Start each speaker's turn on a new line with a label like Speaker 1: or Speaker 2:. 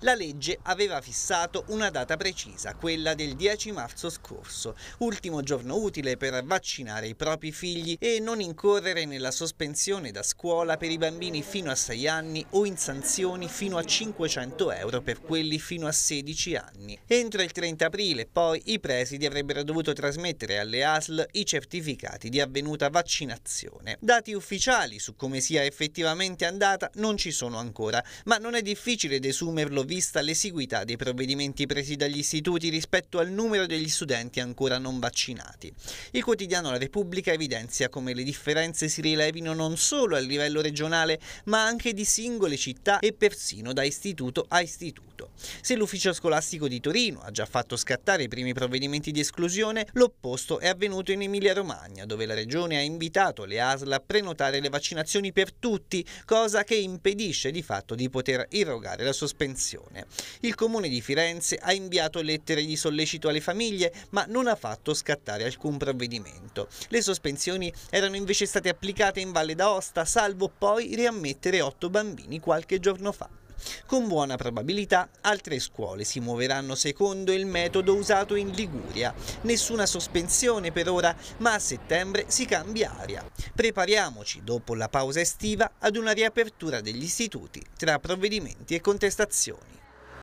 Speaker 1: La legge aveva fissato una data precisa, quella del 10 marzo scorso, ultimo giorno utile per vaccinare i propri figli e non incorrere nella sospensione da scuola per i bambini fino a 6 anni o in sanzioni fino a 500 euro per quelli fino a 16 anni. Entro il 30 aprile poi i presidi avrebbero dovuto trasmettere alle ASL i certificati di avvenuta vaccinazione. Dati ufficiali su come sia effettivamente andata non ci sono ancora, ma non è difficile desumerlo vista l'esiguità dei provvedimenti presi dagli istituti rispetto al numero degli studenti ancora non vaccinati. Il quotidiano La Repubblica evidenzia come le differenze si rilevino non solo a livello regionale, ma anche di singole città e persino da istituto a istituto. Se l'ufficio scolastico di Torino ha già fatto scattare i primi provvedimenti di esclusione, l'opposto è avvenuto in Emilia-Romagna, dove la regione ha invitato le ASL a prenotare le vaccinazioni per tutti, cosa che impedisce di fatto di poter irrogare la sospensione situazione. Il comune di Firenze ha inviato lettere di sollecito alle famiglie, ma non ha fatto scattare alcun provvedimento. Le sospensioni erano invece state applicate in Valle d'Aosta, salvo poi riammettere otto bambini qualche giorno fa. Con buona probabilità altre scuole si muoveranno secondo il metodo usato in Liguria. Nessuna sospensione per ora, ma a settembre si cambia aria. Prepariamoci, dopo la pausa estiva, ad una riapertura degli istituti tra provvedimenti e contestazioni.